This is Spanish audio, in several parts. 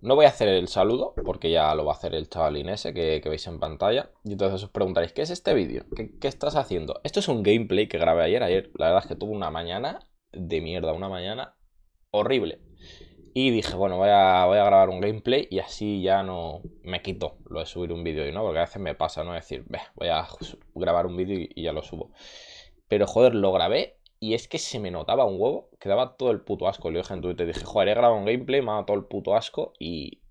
no voy a hacer el saludo porque ya lo va a hacer el chavalín ese eh, que, veis en pantalla. Y entonces os preguntaréis, ¿qué es este vídeo? ¿Qué, estás haciendo? Esto es un gameplay que grabé ayer. Ayer la verdad es que tuve una mañana de mierda, una mañana horrible. Y dije, bueno, voy a, grabar un gameplay y así ya no me quito lo de subir un vídeo y no, porque a veces me pasa, ¿no? Es decir, voy a grabar un vídeo y ya lo subo. Pero joder, lo grabé y es que se me notaba un huevo, quedaba todo el puto asco. Le dije en te dije, joder, he grabado un gameplay, me ha dado todo el puto asco y,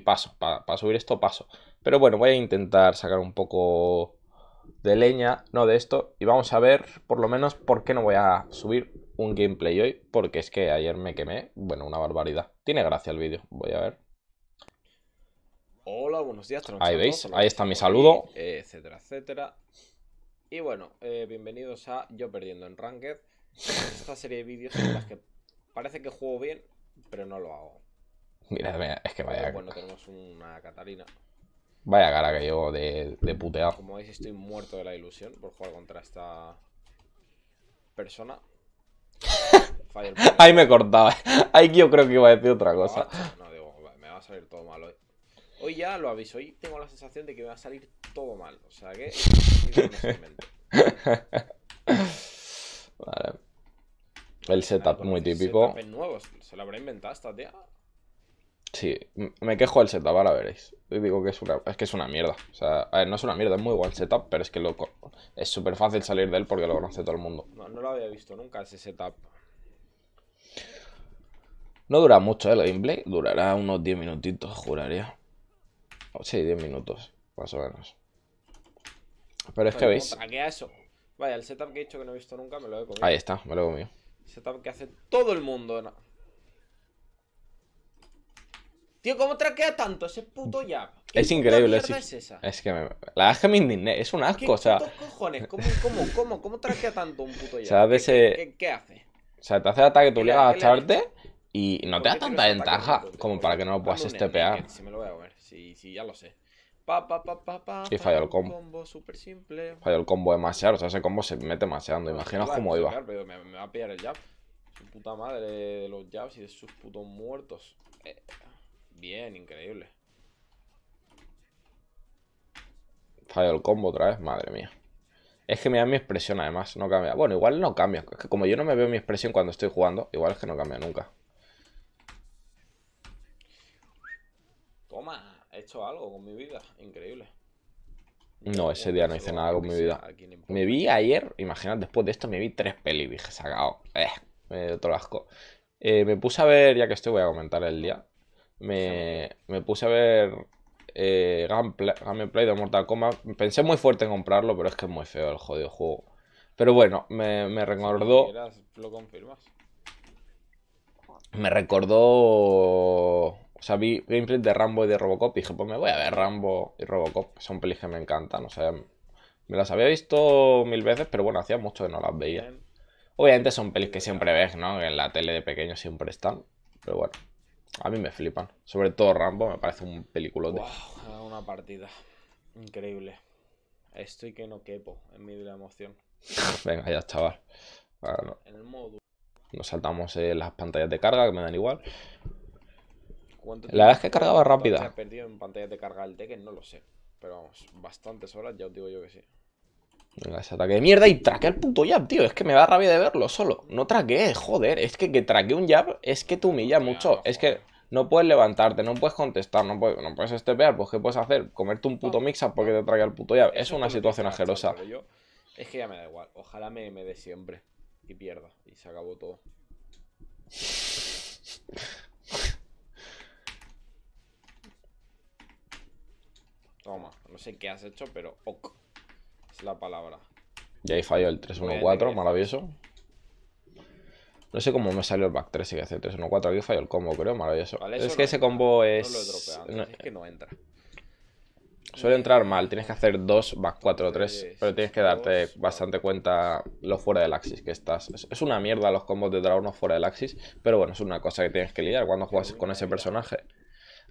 paso. Para subir esto, paso. Pero bueno, voy a intentar sacar un poco de leña, no de esto. Y vamos a ver, por lo menos, por qué no voy a subir un gameplay hoy. Porque es que ayer me quemé, bueno, una barbaridad. Tiene gracia el vídeo, voy a ver. Hola, buenos días. Ahí veis, ahí está mi saludo. Eh, etcétera, etcétera. Y bueno, eh, bienvenidos a Yo Perdiendo en Ranked. Esta serie de vídeos en las que parece que juego bien, pero no lo hago. Mira, es que vaya. bueno, tenemos una Catalina. Vaya cara que llevo de, de puteado. Como veis, estoy muerto de la ilusión por jugar contra esta persona. Ahí me cortaba. Ahí yo creo que iba a decir otra cosa. no digo, me va a salir todo mal hoy. Hoy ya lo aviso, hoy tengo la sensación de que me va a salir todo mal. O sea que. vale. El setup muy típico. Setup es nuevo, se lo habrá inventado esta tía. Sí, me quejo del setup, ahora veréis. Digo que es una, que es una mierda. O sea, no es una mierda, es muy buen setup, pero es que loco. es súper fácil salir de él porque lo conoce todo el mundo. No, lo había visto nunca ese setup. No dura mucho ¿eh? el gameplay, durará unos 10 minutitos, juraría. Sí, 10 minutos, más o menos. Pero es que veis. ¿Cómo eso? Vaya, el setup que he hecho que no he visto nunca me lo he comido. Ahí está, me lo he comido. Setup que hace todo el mundo. Tío, ¿cómo traquea tanto ese puto jab? Es increíble. Es, es, esa? es que me... La verdad es que me indigné. Es un asco, o sea. cojones? ¿Cómo, cómo, cómo, cómo traquea tanto un puto jab? O sea, ¿Qué, ese... qué, hace? O sea, te hace el ataque, tú le gastarte y no te da tanta ventaja como para que no lo puedas estepear. Si me lo voy a comer. Sí, sí, ya lo sé. Pa, pa, pa, pa, pa y falló el combo. Falló super simple. el combo demasiado o sea, ese combo se mete demasiado Imagina cómo iba. me, va a pillar el jab. Su puta madre de los jabs y de sus putos muertos. Eh, bien, increíble. Falló el combo otra vez, madre mía. Es que me da mi expresión además, no cambia. Bueno, igual no cambia. Es que como yo no me veo mi expresión cuando estoy jugando, igual es que no cambia nunca. he hecho algo con mi vida, increíble. No, ese día no hice nada con mi vida. Me vi ayer, imagínate, después de esto me vi tres pelis, dije, sacado. Eh, me eh, me puse a ver, ya que estoy, voy a comentar el día. Me, puse a ver eh, gameplay, de Mortal Kombat. Pensé muy fuerte en comprarlo, pero es que es muy feo el jodido juego. Pero bueno, me, recordó. confirmas. Me recordó o sea, vi Gameplay de Rambo y de Robocop y dije, pues me voy a ver Rambo y Robocop. Son pelis que me encantan, o sea, me las había visto mil veces, pero bueno, hacía mucho que no las veía. Obviamente son pelis que siempre ves, ¿no? en la tele de pequeño siempre están, pero bueno, a mí me flipan. Sobre todo Rambo, me parece un peliculote. Wow, una partida increíble. Estoy que no quepo en medio de emoción. Venga, ya, chaval. Nos saltamos eh, las pantallas de carga, que me dan igual la verdad es que cargaba rápida. Has perdido en pantallas de carga el Tekken? No lo sé. Pero vamos, bastantes horas, ya os digo yo que sí. Venga, ese ataque de mierda y traquea el puto jab, tío. Es que me da rabia de verlo solo. No traqueé, joder. Es que que un jab es que te humilla mucho. es que no puedes levantarte, no puedes contestar, no puedes, estepear. Pues, ¿qué puedes hacer? Comerte un puto mixa porque te traquea el puto jab. es una situación ajerosa. es que ya me da igual. Ojalá me, me dé siempre y pierda. Y se acabó todo. no sé qué has hecho, pero ok. Es la palabra. Y ahí falló el 3-1-4, maravilloso. No sé cómo me salió el back 3 y que hace 3-1-4. Aquí falló el combo, creo, maravilloso. es que ese combo es. es que no entra. Suele entrar mal, tienes que hacer dos back 4 3, pero tienes que darte bastante cuenta lo fuera del axis que estás. Es una mierda los combos de Dragonos fuera del axis, pero bueno, es una cosa que tienes que lidiar cuando juegas con ese personaje.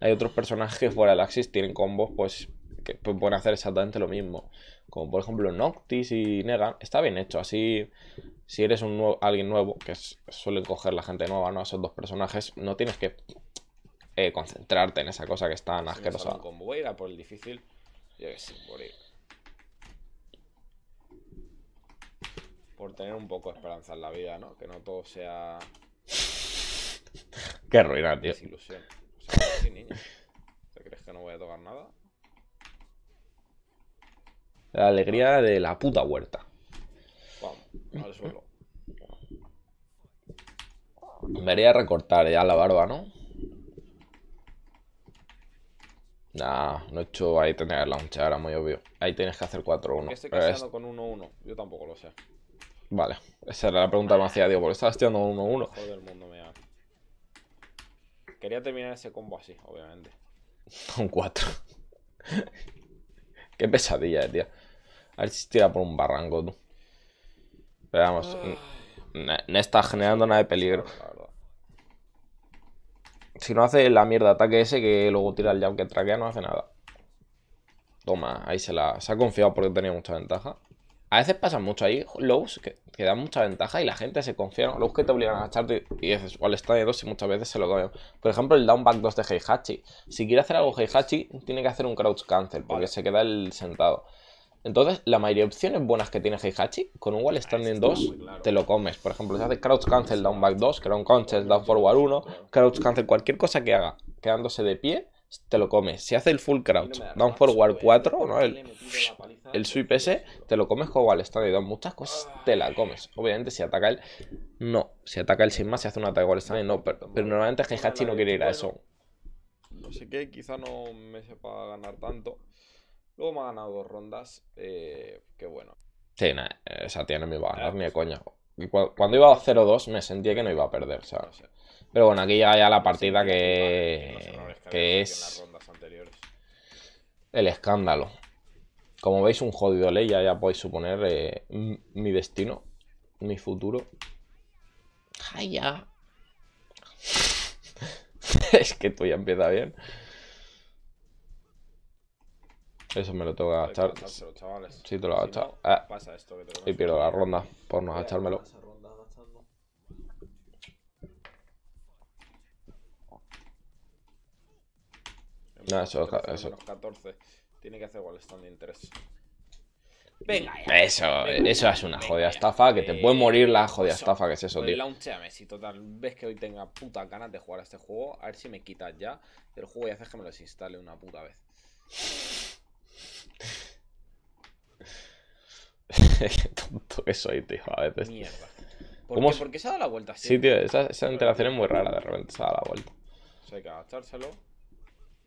Hay otros personajes que fuera del axis tienen combos pues pueden hacer exactamente lo mismo. Como por ejemplo Noctis y Negan, está bien hecho. Así, si eres un alguien nuevo, que suelen coger la gente nueva, ¿no? Esos dos personajes, no tienes que eh, concentrarte en esa cosa que está tan asquerosa. con por el difícil, yo que por Por tener un poco de esperanza en la vida, ¿no? Que no todo sea. Qué ruina, tío. O sea, ¿Te crees que no voy a tocar nada? La alegría de la puta huerta. Vamos, al suelo. Me haría recortar ya la barba, ¿no? Nah, no he hecho ahí tener la launch, ahora muy obvio. Ahí tienes que hacer 4-1. Estoy casado con 1-1, yo tampoco lo sé. Vale, esa era la pregunta que me hacía, digo, ¿por qué estabas tirando 1-1? Joder, mundo me ha... Quería terminar ese combo así, obviamente. Con 4. Qué pesadilla, eh, tío. A ver si tira por un barranco, tú. Pero vamos, no, está generando nada de peligro. Si no hace la mierda ataque ese que luego tira el jump que traquea, no hace nada. Toma, ahí se la... Se ha confiado porque tenía mucha ventaja. A veces pasa mucho ahí, lows, que, dan mucha ventaja y la gente se confía. Lows que te obligan a echarte, y dices, o al estadio 2 y muchas veces se lo comen. Por ejemplo, el Down downback 2 de Heihachi. Si quiere hacer algo Heihachi, tiene que hacer un crouch cancel porque se queda el sentado. Entonces, la mayoría de opciones buenas que tiene Heihachi, con un wall ah, standing 2, te lo comes. Por ejemplo, si hace crouch cancel down back 2, crouch cancel down forward 1, crouch cancel cualquier cosa que haga, quedándose de pie, te lo comes. Si hace el full crouch down forward 4, ¿no? el, sweep ese, te lo comes con wall standing 2. Muchas cosas te la comes. Obviamente, si ataca él, no. Si ataca él sin más, se hace un ataque wall standing, no. Pero, pero normalmente Heihachi no quiere ir a eso. No sé qué, quizá no me sepa ganar tanto. Luego me ha ganado dos rondas, eh, bueno. Sí, nah, esa tía no me iba a ganar ni coña. cuando iba a 0-2 me sentía que no iba a perder, Pero bueno, aquí ya, ya la partida que, eh, es el escándalo. Como veis, un jodido ley, ya, ya podéis suponer eh, mi destino, mi futuro. ¡Ay, es que tú ya empieza bien. Eso me lo tengo que gastar. Sí, te lo gastas. Ah, pasa esto que y pierdo la ronda por no gastármelo. No, eso, eso. Tiene que hacer igual standing Venga, Eso, eso es una jodida estafa, que te puede eh, morir la jodida estafa que es eso, pues tío. si total ves que hoy tenga puta ganas de jugar a este juego, a ver si me quitas ya el juego y haces que me los instale una puta vez. qué tonto que soy, tío, a veces. Mierda. ¿Por, Qué, se ha dado la vuelta? Sí, sí tío, esa, interacción es muy rara, de repente se ha dado la vuelta. hay que agachárselo.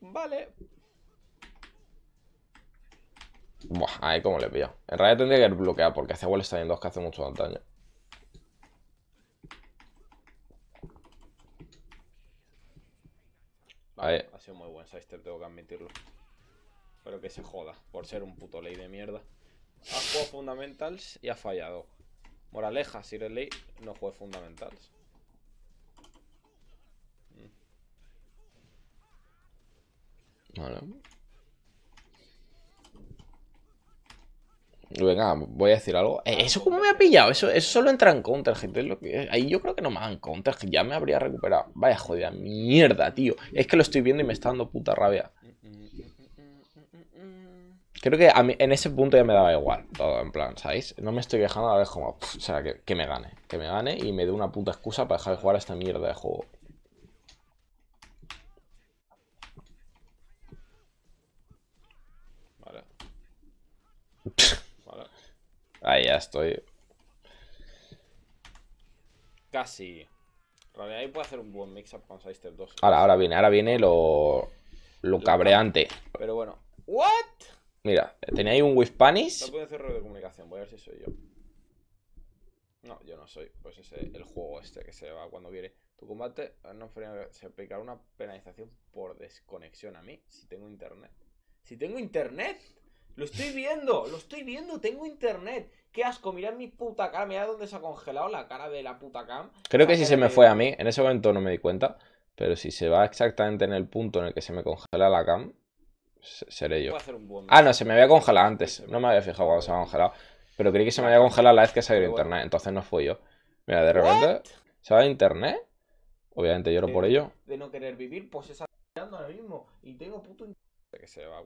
Vale. Buah, ahí cómo le pillo. En realidad tendría que bloqueado porque hace wall está en dos que hace mucho más daño. Vale, ha sido muy buen Syster tengo que admitirlo. Pero que se joda, por ser un puto ley de mierda. Ha jugado fundamentals y ha fallado. Moraleja, si eres ley, no juegues fundamentals. Mm. Vale. Venga, voy a decir algo. Eh, ¿Eso cómo me ha pillado? Eso, eso solo entra en counter, gente. Eh, ahí yo creo que no me hagan counter, que ya me habría recuperado. Vaya jodida, mierda, tío. Es que lo estoy viendo y me está dando puta rabia. Creo que a mí, en ese punto ya me daba igual todo, en plan, ¿sabéis? No me estoy quejando, ahora es como, o sea, que, me gane, que me gane y me dé una puta excusa para dejar de jugar a esta mierda de juego. Vale. vale. Ahí ya estoy. Casi. Ahí puede hacer un buen mix-up con Sister 2. Ahora, ahora viene, ahora viene lo, lo cabreante. Pero bueno. ¿What? Mira, ahí un wispanis No puede hacer ruido de comunicación, voy a ver si soy yo. No, yo no soy. Pues ese el juego este que se va cuando quiere. Tu combate no se aplicará una penalización por desconexión a mí si tengo internet. Si tengo internet, lo estoy viendo, lo estoy viendo, tengo internet. Qué asco, mirad mi puta cara, mirad dónde se ha congelado la cara de la puta cam. Creo que si se me fue a mí, en ese momento no me di cuenta, pero si se va exactamente en el punto en el que se me congela la cam, seré yo. Ah, no, se me había congelado antes. No me había fijado cuando se había congelado. Pero creí que se me había ah, congelado la vez que salió internet. Entonces no fui yo. Mira, de repente se va de internet. Obviamente lloro por ello. De no querer vivir, pues esa ahora mismo. Y tengo puto. Que se va.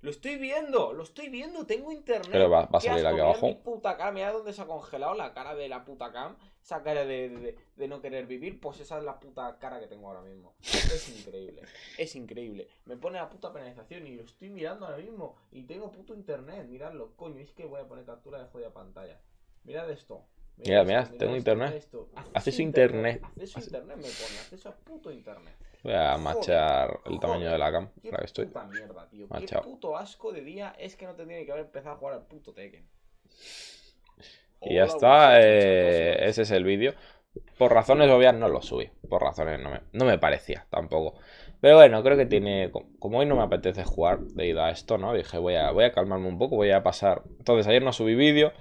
Lo estoy viendo, lo estoy viendo, tengo internet. Pero va, a salir aquí abajo. mira dónde se ha congelado la cara de la puta cam. Esa cara de, de, no querer vivir, pues esa es la puta cara que tengo ahora mismo. Es increíble, es increíble. Me pone la puta penalización y lo estoy mirando ahora mismo. Y tengo puto internet, miradlo, coño. Es que voy a poner captura de jodida pantalla. Mirad esto. Mira, mira, tengo internet. hace acceso internet. Acceso internet me pone, acceso a puto internet. Voy a machar el tamaño de la cam la estoy. mierda, tío. Machado. Qué puto asco de día es que no tendría que haber empezado a jugar al puto Tekken. Y ya está, eh, ese es el vídeo. Por razones obvias no lo subí, por razones no me, no me parecía tampoco. Pero bueno, creo que tiene. Como hoy no me apetece jugar debido a esto, ¿no? Dije, voy a, voy a calmarme un poco, voy a pasar. Entonces, ayer no subí vídeo.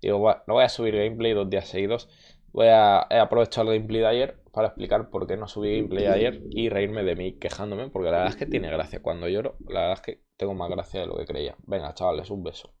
Digo, no voy a subir gameplay dos días seguidos. Voy a aprovechar el gameplay de ayer para explicar por qué no subí gameplay ayer y reírme de mí quejándome, porque la verdad es que tiene gracia. Cuando lloro, la verdad es que tengo más gracia de lo que creía. Venga, chavales, un beso.